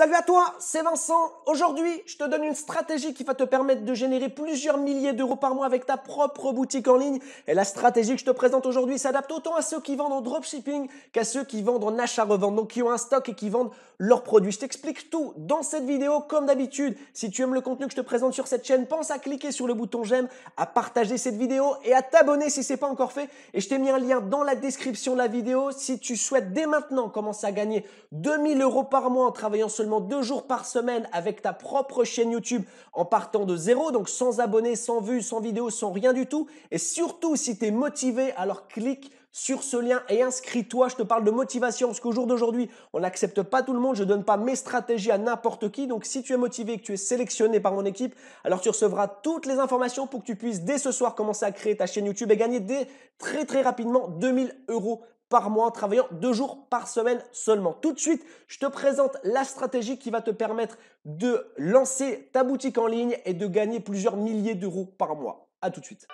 Salut à toi, c'est Vincent. Aujourd'hui, je te donne une stratégie qui va te permettre de générer plusieurs milliers d'euros par mois avec ta propre boutique en ligne. Et la stratégie que je te présente aujourd'hui s'adapte autant à ceux qui vendent en dropshipping qu'à ceux qui vendent en achat-revente, donc qui ont un stock et qui vendent leurs produits. Je t'explique tout dans cette vidéo comme d'habitude. Si tu aimes le contenu que je te présente sur cette chaîne, pense à cliquer sur le bouton j'aime, à partager cette vidéo et à t'abonner si ce n'est pas encore fait. Et je t'ai mis un lien dans la description de la vidéo si tu souhaites dès maintenant commencer à gagner 2000 euros par mois en travaillant seulement deux jours par semaine avec ta propre chaîne YouTube en partant de zéro, donc sans abonnés, sans vues, sans vidéos, sans rien du tout. Et surtout, si tu es motivé, alors clique sur ce lien et inscris-toi. Je te parle de motivation parce qu'au jour d'aujourd'hui, on n'accepte pas tout le monde. Je donne pas mes stratégies à n'importe qui. Donc, si tu es motivé et que tu es sélectionné par mon équipe, alors tu recevras toutes les informations pour que tu puisses dès ce soir commencer à créer ta chaîne YouTube et gagner dès très très rapidement 2000 euros par mois en travaillant deux jours par semaine seulement. Tout de suite, je te présente la stratégie qui va te permettre de lancer ta boutique en ligne et de gagner plusieurs milliers d'euros par mois. À tout de suite.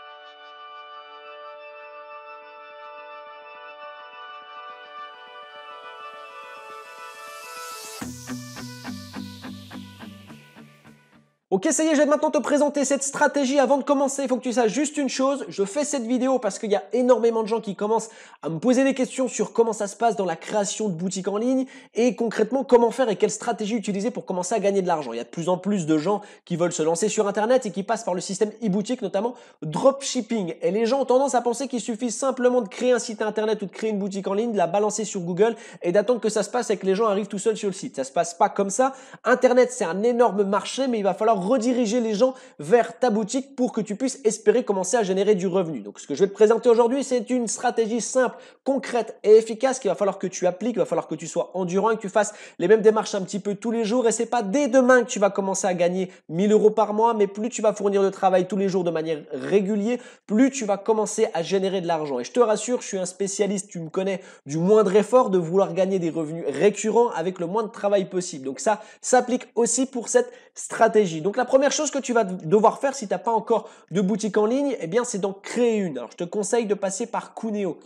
Ok, ça y je vais maintenant te présenter cette stratégie. Avant de commencer, il faut que tu saches juste une chose. Je fais cette vidéo parce qu'il y a énormément de gens qui commencent à me poser des questions sur comment ça se passe dans la création de boutiques en ligne et concrètement comment faire et quelle stratégie utiliser pour commencer à gagner de l'argent. Il y a de plus en plus de gens qui veulent se lancer sur Internet et qui passent par le système e-boutique, notamment dropshipping. Et les gens ont tendance à penser qu'il suffit simplement de créer un site Internet ou de créer une boutique en ligne, de la balancer sur Google et d'attendre que ça se passe et que les gens arrivent tout seuls sur le site. Ça se passe pas comme ça. Internet, c'est un énorme marché, mais il va falloir rediriger les gens vers ta boutique pour que tu puisses espérer commencer à générer du revenu. Donc ce que je vais te présenter aujourd'hui, c'est une stratégie simple, concrète et efficace qu'il va falloir que tu appliques, il va falloir que tu sois endurant et que tu fasses les mêmes démarches un petit peu tous les jours. Et c'est pas dès demain que tu vas commencer à gagner 1000 euros par mois, mais plus tu vas fournir de travail tous les jours de manière régulière, plus tu vas commencer à générer de l'argent. Et je te rassure, je suis un spécialiste, tu me connais, du moindre effort de vouloir gagner des revenus récurrents avec le moins de travail possible. Donc ça s'applique aussi pour cette stratégie. Donc la première chose que tu vas devoir faire si tu n'as pas encore de boutique en ligne, eh bien c'est d'en créer une. Alors je te conseille de passer par Cuneo.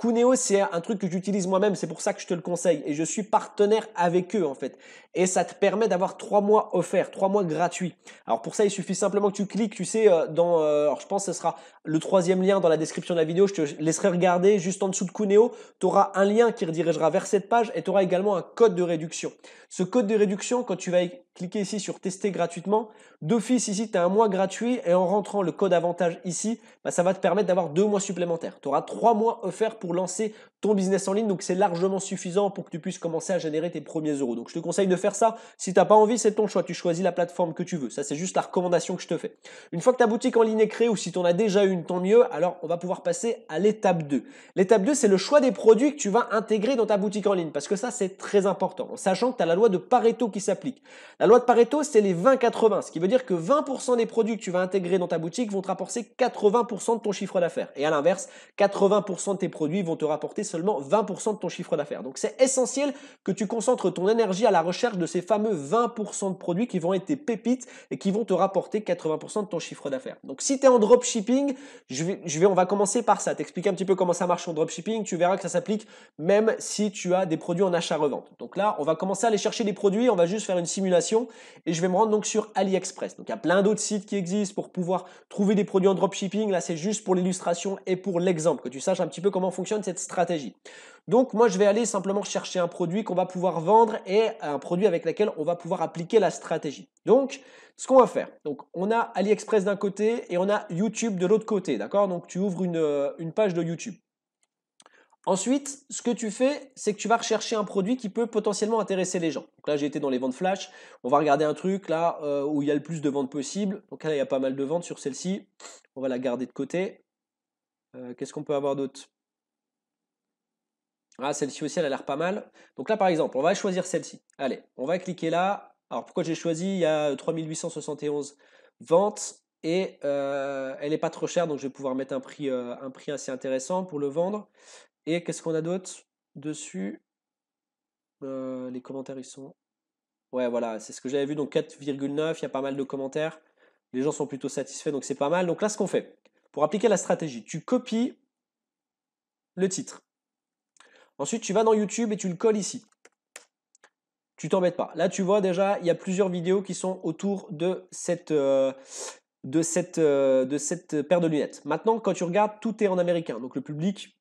Cuneo, c'est un truc que j'utilise moi-même, c'est pour ça que je te le conseille. Et je suis partenaire avec eux, en fait. Et ça te permet d'avoir trois mois offerts, trois mois gratuits. Alors pour ça, il suffit simplement que tu cliques, tu sais, euh, dans, euh, alors je pense que ce sera le troisième lien dans la description de la vidéo. Je te laisserai regarder juste en dessous de Cuneo. Tu auras un lien qui redirigera vers cette page et tu auras également un code de réduction. Ce code de réduction, quand tu vas cliquer ici sur tester gratuitement, d'office ici, tu as un mois gratuit et en rentrant le code avantage ici, bah, ça va te permettre d'avoir deux mois supplémentaires. Tu auras trois mois offerts pour pour lancer ton business en ligne. Donc c'est largement suffisant pour que tu puisses commencer à générer tes premiers euros. Donc je te conseille de faire ça. Si tu n'as pas envie, c'est ton choix. Tu choisis la plateforme que tu veux. Ça, c'est juste la recommandation que je te fais. Une fois que ta boutique en ligne est créée ou si tu en as déjà une, tant mieux. Alors on va pouvoir passer à l'étape 2. L'étape 2, c'est le choix des produits que tu vas intégrer dans ta boutique en ligne. Parce que ça, c'est très important. En sachant que tu as la loi de Pareto qui s'applique. La loi de Pareto, c'est les 20-80. Ce qui veut dire que 20% des produits que tu vas intégrer dans ta boutique vont te rapporter 80% de ton chiffre d'affaires. Et à l'inverse, 80% de tes produits vont te rapporter seulement 20% de ton chiffre d'affaires. Donc c'est essentiel que tu concentres ton énergie à la recherche de ces fameux 20% de produits qui vont être tes pépites et qui vont te rapporter 80% de ton chiffre d'affaires. Donc si tu es en dropshipping, je je vais, on va commencer par ça, t'expliquer un petit peu comment ça marche en dropshipping, tu verras que ça s'applique même si tu as des produits en achat-revente. Donc là, on va commencer à aller chercher des produits, on va juste faire une simulation et je vais me rendre donc sur AliExpress. Donc il y a plein d'autres sites qui existent pour pouvoir trouver des produits en dropshipping, là c'est juste pour l'illustration et pour l'exemple, que tu saches un petit peu comment fonctionne cette stratégie. Donc moi, je vais aller simplement chercher un produit qu'on va pouvoir vendre et un produit avec lequel on va pouvoir appliquer la stratégie. Donc, ce qu'on va faire, donc on a AliExpress d'un côté et on a YouTube de l'autre côté, d'accord Donc tu ouvres euh, une, page de YouTube. Ensuite, ce que tu fais, c'est que tu vas rechercher un produit qui peut potentiellement intéresser les gens. Donc là, j'ai été dans les ventes flash. On va regarder un truc là euh, où il y a le plus de ventes possible. Donc là, il y a pas mal de ventes sur celle-ci. On va la garder de côté. Euh, qu'est-ce qu'on peut avoir d'autre ah, celle-ci aussi, elle a l'air pas mal. Donc là, par exemple, on va choisir celle-ci. Allez, on va cliquer là. Alors, pourquoi j'ai choisi Il y a 3871 euh, ventes et euh, elle n'est pas trop chère, donc je vais pouvoir mettre un prix, euh, un prix assez intéressant pour le vendre. Et qu'est-ce qu'on a d'autre dessus Les commentaires, ils sont... Ouais, voilà, c'est ce que j'avais vu. Donc 4,9, il y a pas mal de commentaires. Les gens sont plutôt satisfaits, donc c'est pas mal. Donc là, ce qu'on fait, pour appliquer la stratégie, tu copies le titre. Ensuite, tu vas dans YouTube et tu le colles ici. Tu t'embêtes pas. Là, tu vois déjà, il y a plusieurs vidéos qui sont autour de cette, euh, de euh, de cette paire de lunettes. Maintenant, quand tu regardes, tout est en américain. Donc le public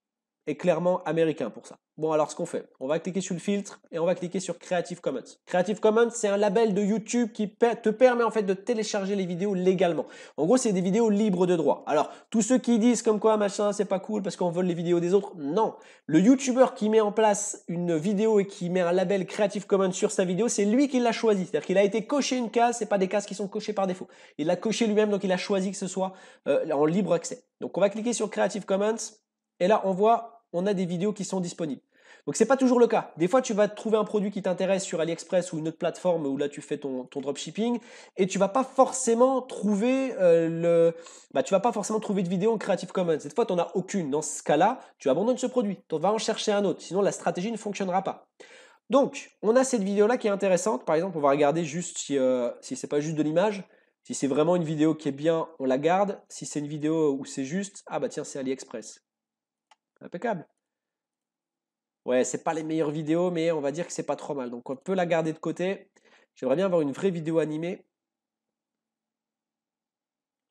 est clairement américain pour ça. Bon, alors ce qu'on fait, on va cliquer sur le filtre et on va cliquer sur Creative Commons. Creative Commons, c'est un label de YouTube qui te permet en fait de télécharger les vidéos légalement. En gros, c'est des vidéos libres de droit. Alors, tous ceux qui disent comme quoi machin, c'est pas cool parce qu'on vole les vidéos des autres, non. Le YouTuber qui met en place une vidéo et qui met un label Creative Commons sur sa vidéo, c'est lui qui l'a choisi. C'est-à-dire qu'il a été coché une case, c'est pas des cases qui sont cochées par défaut. Il l'a coché lui-même, donc il a choisi que ce soit euh, en libre accès. Donc, on va cliquer sur Creative Commons et là, on voit on a des vidéos qui sont disponibles. Donc c'est pas toujours le cas. Des fois tu vas trouver un produit qui t'intéresse sur AliExpress ou une autre plateforme où là tu fais ton, dropshipping et tu vas pas forcément trouver euh, le bah, tu vas pas forcément trouver de vidéo en Creative Commons. Cette fois tu n'en as aucune. Dans ce cas-là, tu abandonnes ce produit, tu vas en chercher un autre, sinon la stratégie ne fonctionnera pas. Donc, on a cette vidéo là qui est intéressante. Par exemple, on va regarder juste si, euh, si c'est pas juste de l'image. Si c'est vraiment une vidéo qui est bien, on la garde. Si c'est une vidéo où c'est juste, ah bah tiens, c'est AliExpress impeccable. Ouais, c'est pas les meilleures vidéos, mais on va dire que c'est pas trop mal. Donc on peut la garder de côté. J'aimerais bien avoir une vraie vidéo animée.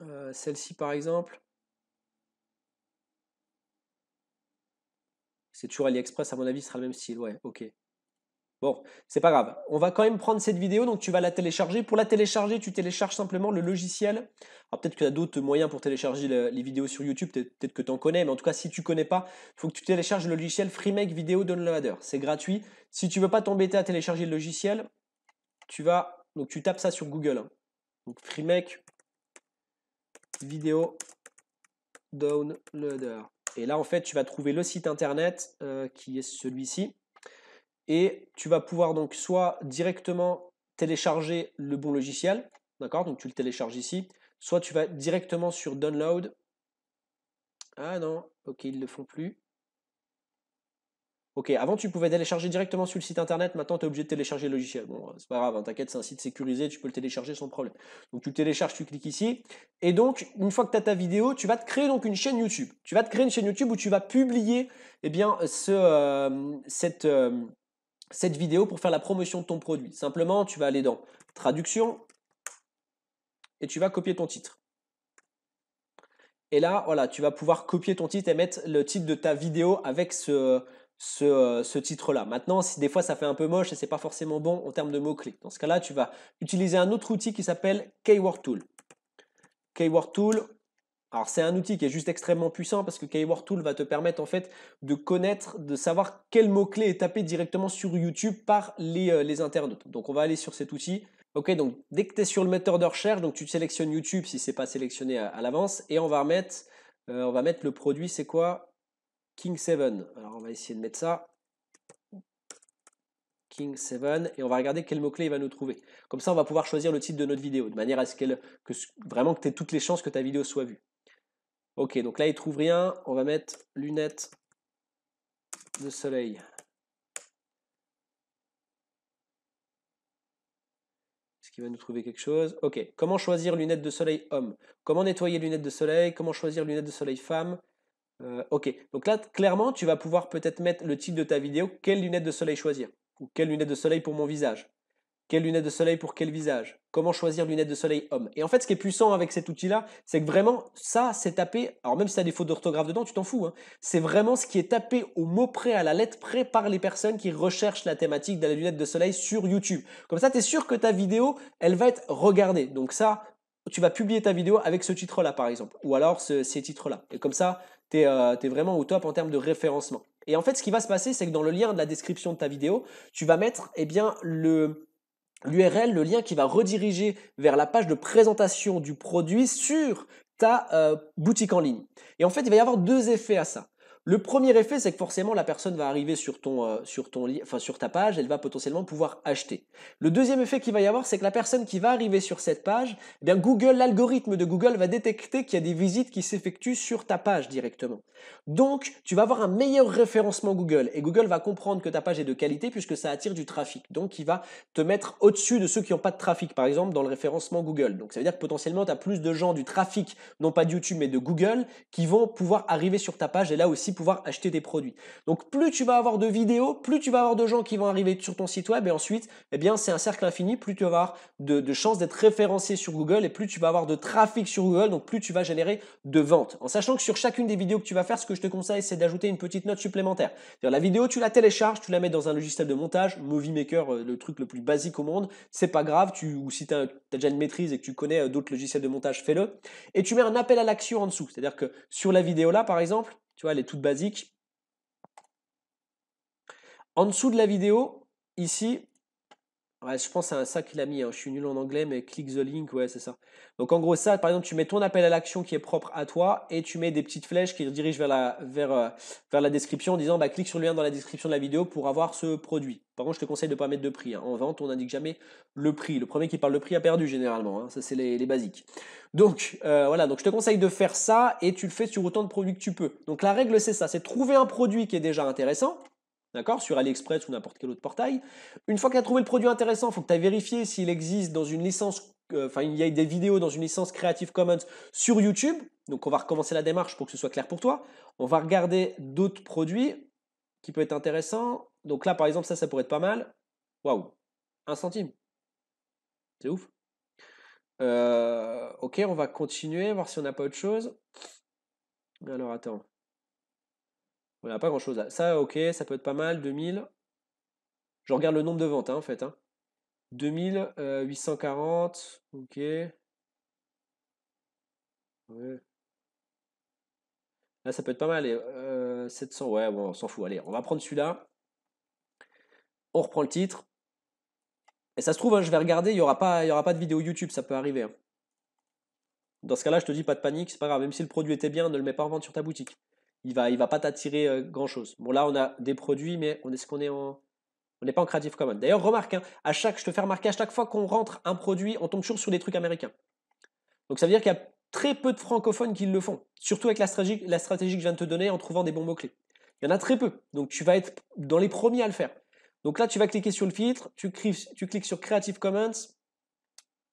Euh, celle-ci par exemple. C'est toujours AliExpress, à mon avis, sera le même style. Ouais, ok. Bon, c'est pas grave. On va quand même prendre cette vidéo, donc tu vas la télécharger. Pour la télécharger, tu télécharges simplement le logiciel. Alors peut-être que tu as d'autres moyens pour télécharger les vidéos sur YouTube, peut-être que tu en connais, mais en tout cas, si tu connais pas, il faut que tu télécharges le logiciel FreeMake Video Downloader. C'est gratuit. Si tu veux pas t'embêter à télécharger le logiciel, tu vas donc tu tapes ça sur Google. Hein. Donc FreeMake Video Downloader. Et là, en fait, tu vas trouver le site internet euh, qui est celui-ci et tu vas pouvoir donc soit directement télécharger le bon logiciel, d'accord Donc tu le télécharges ici, soit tu vas directement sur download. Ah non, ok, ils ne le font plus. Ok, avant tu pouvais télécharger directement sur le site internet, maintenant tu es obligé de télécharger le logiciel. Bon, euh, c'est pas grave, hein, t'inquiète, c'est un site sécurisé, tu peux le télécharger sans problème. Donc tu le télécharges, tu cliques ici. Et donc, une fois que tu as ta vidéo, tu vas te créer donc une chaîne YouTube. Tu vas te créer une chaîne YouTube où tu vas publier eh bien, ce, euh, cette, euh, cette vidéo pour faire la promotion de ton produit. Simplement, tu vas aller dans traduction et tu vas copier ton titre. Et là, voilà, tu vas pouvoir copier ton titre et mettre le titre de ta vidéo avec ce, ce, titre-là. Maintenant, si des fois ça fait un peu moche et c'est pas forcément bon en termes de mots-clés, dans ce cas-là, tu vas utiliser un autre outil qui s'appelle Keyword Tool. Keyword Tool, alors c'est un outil qui est juste extrêmement puissant parce que Keyword Tool va te permettre en fait de connaître, de savoir quel mot-clé est tapé directement sur YouTube par les, euh, internautes. Donc on va aller sur cet outil. Ok, donc dès que tu es sur le moteur de recherche, donc tu sélectionnes YouTube si c'est pas sélectionné à, l'avance et on va remettre, euh, on va mettre le produit, c'est quoi King 7. Alors on va essayer de mettre ça. King 7 et on va regarder quel mot-clé il va nous trouver. Comme ça, on va pouvoir choisir le titre de notre vidéo de manière à ce, qu'elle, que vraiment que tu aies toutes les chances que ta vidéo soit vue. Ok, donc là, il trouve rien. On va mettre lunettes de soleil. Est-ce qu'il va nous trouver quelque chose Ok, comment choisir lunettes de soleil homme Comment nettoyer lunettes de soleil Comment choisir lunettes de soleil femme euh, Ok, donc là, clairement, tu vas pouvoir peut-être mettre le titre de ta vidéo, Quelle lunette de soleil choisir Ou Quelle lunette de soleil pour mon visage quelle lunette de soleil pour quel visage Comment choisir lunettes de soleil homme Et en fait, ce qui est puissant avec cet outil-là, c'est que vraiment, ça, c'est tapé. Alors, même si tu as des fautes d'orthographe dedans, tu t'en fous. Hein. c'est vraiment ce qui est tapé au mot près, à la lettre près par les personnes qui recherchent la thématique de la lunette de soleil sur YouTube. Comme ça, tu es sûr que ta vidéo, elle va être regardée. Donc, ça, tu vas publier ta vidéo avec ce titre-là, par exemple, ou alors ces titres-là. Et comme ça, tu es, euh, vraiment au top en termes de référencement. Et en fait, ce qui va se passer, c'est que dans le lien de la description de ta vidéo, tu vas mettre eh bien, le, l'URL, le lien qui va rediriger vers la page de présentation du produit sur ta euh, boutique en ligne. Et en fait, il va y avoir deux effets à ça. Le premier effet, c'est que forcément la personne va arriver sur ton, euh, sur ton, enfin sur ta page, elle va potentiellement pouvoir acheter. Le deuxième effet qu'il va y avoir, c'est que la personne qui va arriver sur cette page, eh Google, l'algorithme de Google va détecter qu'il y a des visites qui s'effectuent sur ta page directement. Donc, tu vas avoir un meilleur référencement Google et Google va comprendre que ta page est de qualité puisque ça attire du trafic. Donc, il va te mettre au-dessus de ceux qui n'ont pas de trafic, par exemple dans le référencement Google. Donc, ça veut dire que potentiellement tu as plus de gens du trafic, non pas de YouTube mais de Google, qui vont pouvoir arriver sur ta page et là aussi pouvoir acheter des produits. Donc plus tu vas avoir de vidéos, plus tu vas avoir de gens qui vont arriver sur ton site web et ensuite, eh bien c'est un cercle infini, plus tu vas avoir de, chances d'être référencé sur Google et plus tu vas avoir de trafic sur Google, donc plus tu vas générer de ventes. En sachant que sur chacune des vidéos que tu vas faire, ce que je te conseille, c'est d'ajouter une petite note supplémentaire. La vidéo, tu la télécharges, tu la mets dans un logiciel de montage, Movie Maker, euh, le truc le plus basique au monde, c'est pas grave, tu, ou si tu as, as, déjà une maîtrise et que tu connais euh, d'autres logiciels de montage, fais-le. Et tu mets un appel à l'action en dessous, c'est-à-dire que sur la vidéo là, par exemple, tu vois, elle est toute basique. En dessous de la vidéo, ici, je pense que c'est ça qu'il a mis. Hein. Je suis nul en anglais, mais click the link, ouais, c'est ça. Donc en gros, ça, par exemple, tu mets ton appel à l'action qui est propre à toi et tu mets des petites flèches qui dirigent vers la, vers, euh, vers la description en disant bah, clique sur le lien dans la description de la vidéo pour avoir ce produit. Par contre, je te conseille de ne pas mettre de prix. Hein. En vente, on n'indique jamais le prix. Le premier qui parle de prix a perdu généralement. Hein. Ça, c'est les, basiques. Donc euh, voilà, donc je te conseille de faire ça et tu le fais sur autant de produits que tu peux. Donc la règle, c'est ça c'est trouver un produit qui est déjà intéressant d'accord Sur AliExpress ou n'importe quel autre portail. Une fois que tu as trouvé le produit intéressant, il faut que tu aies vérifié s'il existe dans une licence, euh, enfin, il y a des vidéos dans une licence Creative Commons sur YouTube. Donc, on va recommencer la démarche pour que ce soit clair pour toi. On va regarder d'autres produits qui peuvent être intéressants. Donc là, par exemple, ça, ça pourrait être pas mal. Waouh, un centime. C'est ouf. Euh, ok, on va continuer, voir si on n'a pas autre chose. Alors, attends. On pas grand chose. À... Ça, ok, ça peut être pas mal. 2000. Je regarde le nombre de ventes hein, en fait. 2840. Hein. Euh, ok. Là, ça peut être pas mal. Et, 700, euh, ouais, bon, on s'en fout. Allez, on va prendre celui-là. On reprend le titre. Et ça se trouve, hein, je vais regarder, il n'y aura, pas, aura pas de vidéo YouTube, ça peut arriver. Dans ce cas-là, je te dis pas de panique, c'est pas grave. Même si le produit était bien, ne le mets pas en vente sur ta boutique il va, va pas t'attirer euh, grand chose. Bon, là, on a des produits, mais on est-ce qu'on est en. On n'est pas en Creative Commons. D'ailleurs, remarque, hein, à chaque, je te fais remarquer, à chaque fois qu'on rentre un produit, on tombe toujours sur des trucs américains. Donc ça veut dire qu'il y a très peu de francophones qui le font, surtout avec la stratégie, la stratégie que je viens de te donner en trouvant des bons mots-clés. Il y en a très peu, donc tu vas être dans les premiers à le faire. Donc là, tu vas cliquer sur le filtre, tu, cliques, tu cliques sur Creative Commons.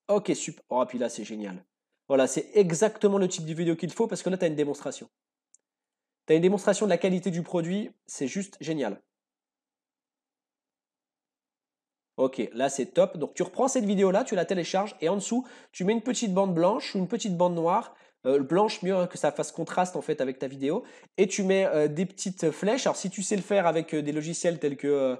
Ok, super. Oh, puis là, c'est génial. Voilà, c'est exactement le type de vidéo qu'il faut parce que là, tu as une démonstration. Tu as une démonstration de la qualité du produit, c'est juste génial. Ok, là c'est top. Donc tu reprends cette vidéo-là, tu la télécharges et en dessous, tu mets une petite bande blanche ou une petite bande noire. Euh, blanche mieux hein, que ça fasse contraste en fait avec ta vidéo et tu mets euh, des petites flèches alors si tu sais le faire avec euh, des logiciels tels que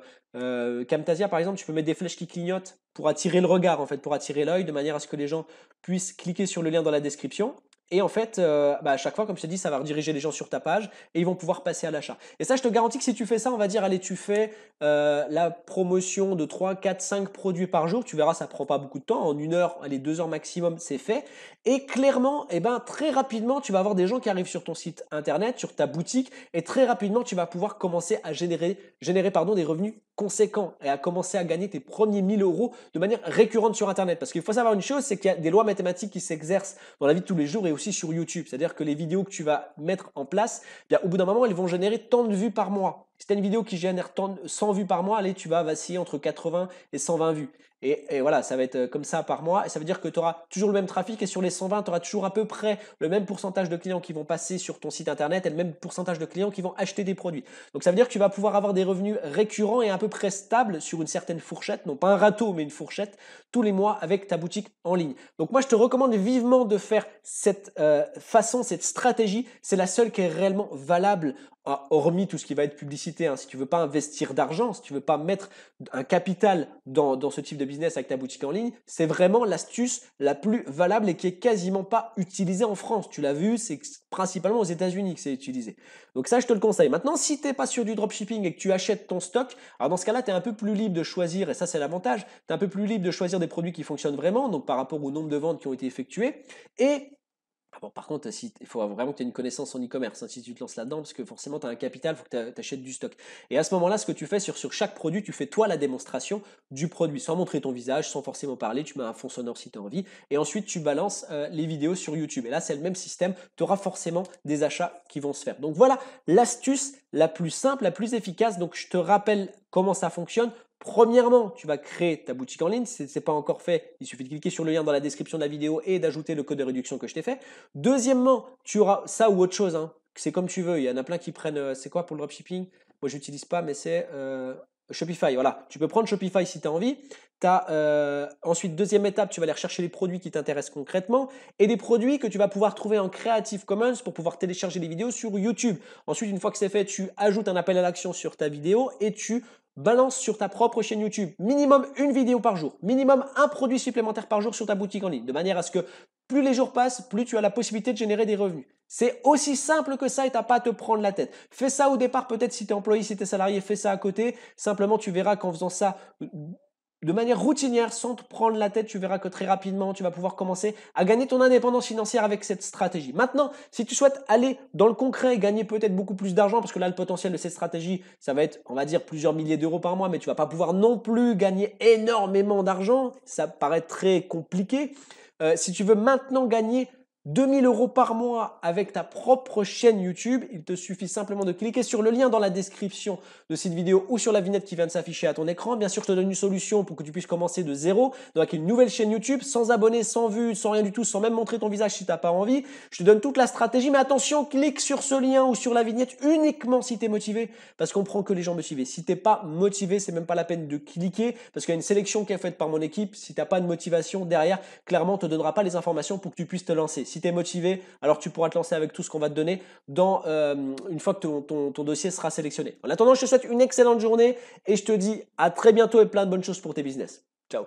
Camtasia par exemple tu peux mettre des flèches qui clignotent pour attirer le regard en fait pour attirer l'œil de manière à ce que les gens puissent cliquer sur le lien dans la description et en fait, euh, bah à chaque fois, comme je te dis, ça va rediriger les gens sur ta page et ils vont pouvoir passer à l'achat. Et ça, je te garantis que si tu fais ça, on va dire, allez, tu fais euh, la promotion de 3, 4, 5 produits par jour. Tu verras, ça prend pas beaucoup de temps. En une heure, allez, deux heures maximum, c'est fait. Et clairement, et eh ben, très rapidement, tu vas avoir des gens qui arrivent sur ton site internet, sur ta boutique. Et très rapidement, tu vas pouvoir commencer à générer, générer pardon, des revenus conséquents et à commencer à gagner tes premiers 1000 euros de manière récurrente sur internet. Parce qu'il faut savoir une chose, c'est qu'il y a des lois mathématiques qui s'exercent dans la vie de tous les jours et sur YouTube. C'est-à-dire que les vidéos que tu vas mettre en place, eh bien, au bout d'un moment, elles vont générer tant de vues par mois. Si tu une vidéo qui génère 100 vues par mois, allez, tu vas vaciller entre 80 et 120 vues. Et, voilà, ça va être euh, comme ça par mois. Et ça veut dire que tu auras toujours le même trafic et sur les 120, tu auras toujours à peu près le même pourcentage de clients qui vont passer sur ton site internet et le même pourcentage de clients qui vont acheter des produits. Donc ça veut dire que tu vas pouvoir avoir des revenus récurrents et à peu près stables sur une certaine fourchette, non pas un râteau, mais une fourchette, tous les mois avec ta boutique en ligne. Donc moi, je te recommande vivement de faire cette euh, façon, cette stratégie. C'est la seule qui est réellement valable ah, hormis tout ce qui va être publicité, hein, si tu veux pas investir d'argent, si tu veux pas mettre un capital dans, dans ce type de business avec ta boutique en ligne, c'est vraiment l'astuce la plus valable et qui est quasiment pas utilisée en France. Tu l'as vu, c'est principalement aux États-Unis que c'est utilisé. Donc ça, je te le conseille. Maintenant, si t'es pas sûr du dropshipping et que tu achètes ton stock, alors dans ce cas-là, tu es un peu plus libre de choisir, et ça c'est l'avantage, tu es un peu plus libre de choisir des produits qui fonctionnent vraiment, donc par rapport au nombre de ventes qui ont été effectuées, et ah par contre, il faut vraiment que tu aies une connaissance en e-commerce hein, si tu te lances là-dedans, parce que forcément, tu as un capital, il faut que tu achètes du stock. Et à ce moment-là, ce que tu fais sur, chaque produit, tu fais toi la démonstration du produit, sans montrer ton visage, sans forcément parler, tu mets un fond sonore si tu as envie, et ensuite tu balances euh, les vidéos sur YouTube. Et là, c'est le même système, tu auras forcément des achats qui vont se faire. Donc voilà l'astuce la plus simple, la plus efficace. Donc je te rappelle comment ça fonctionne Premièrement, tu vas créer ta boutique en ligne. Ce n'est pas encore fait. Il suffit de cliquer sur le lien dans la description de la vidéo et d'ajouter le code de réduction que je t'ai fait. Deuxièmement, tu auras ça ou autre chose. Hein. C'est comme tu veux. Il y en a plein qui prennent. Euh, c'est quoi pour le dropshipping Moi, j'utilise pas, mais c'est euh, Shopify. Voilà. Tu peux prendre Shopify si tu as envie. As, euh, ensuite, deuxième étape, tu vas aller rechercher les produits qui t'intéressent concrètement et des produits que tu vas pouvoir trouver en Creative Commons pour pouvoir télécharger les vidéos sur YouTube. Ensuite, une fois que c'est fait, tu ajoutes un appel à l'action sur ta vidéo et tu balance sur ta propre chaîne YouTube minimum une vidéo par jour, minimum un produit supplémentaire par jour sur ta boutique en ligne, de manière à ce que plus les jours passent, plus tu as la possibilité de générer des revenus. C'est aussi simple que ça et t'as pas à te prendre la tête. Fais ça au départ, peut-être si tu es employé, si tu es salarié, fais ça à côté. Simplement, tu verras qu'en faisant ça de manière routinière, sans te prendre la tête, tu verras que très rapidement, tu vas pouvoir commencer à gagner ton indépendance financière avec cette stratégie. Maintenant, si tu souhaites aller dans le concret et gagner peut-être beaucoup plus d'argent, parce que là, le potentiel de cette stratégie, ça va être, on va dire, plusieurs milliers d'euros par mois, mais tu vas pas pouvoir non plus gagner énormément d'argent. Ça paraît très compliqué. Euh, si tu veux maintenant gagner 2000 euros par mois avec ta propre chaîne YouTube, il te suffit simplement de cliquer sur le lien dans la description de cette vidéo ou sur la vignette qui vient de s'afficher à ton écran. Bien sûr, je te donne une solution pour que tu puisses commencer de zéro avec une nouvelle chaîne YouTube, sans abonnés, sans vues, sans rien du tout, sans même montrer ton visage si tu t'as pas envie. Je te donne toute la stratégie, mais attention, clique sur ce lien ou sur la vignette uniquement si tu es motivé, parce qu'on prend que les gens motivés. Si t'es pas motivé, c'est même pas la peine de cliquer, parce qu'il y a une sélection qui est faite par mon équipe. Si t'as pas de motivation derrière, clairement, on te donnera pas les informations pour que tu puisses te lancer si tu es motivé, alors tu pourras te lancer avec tout ce qu'on va te donner dans, euh, une fois que ton, ton dossier sera sélectionné. En attendant, je te souhaite une excellente journée et je te dis à très bientôt et plein de bonnes choses pour tes business. Ciao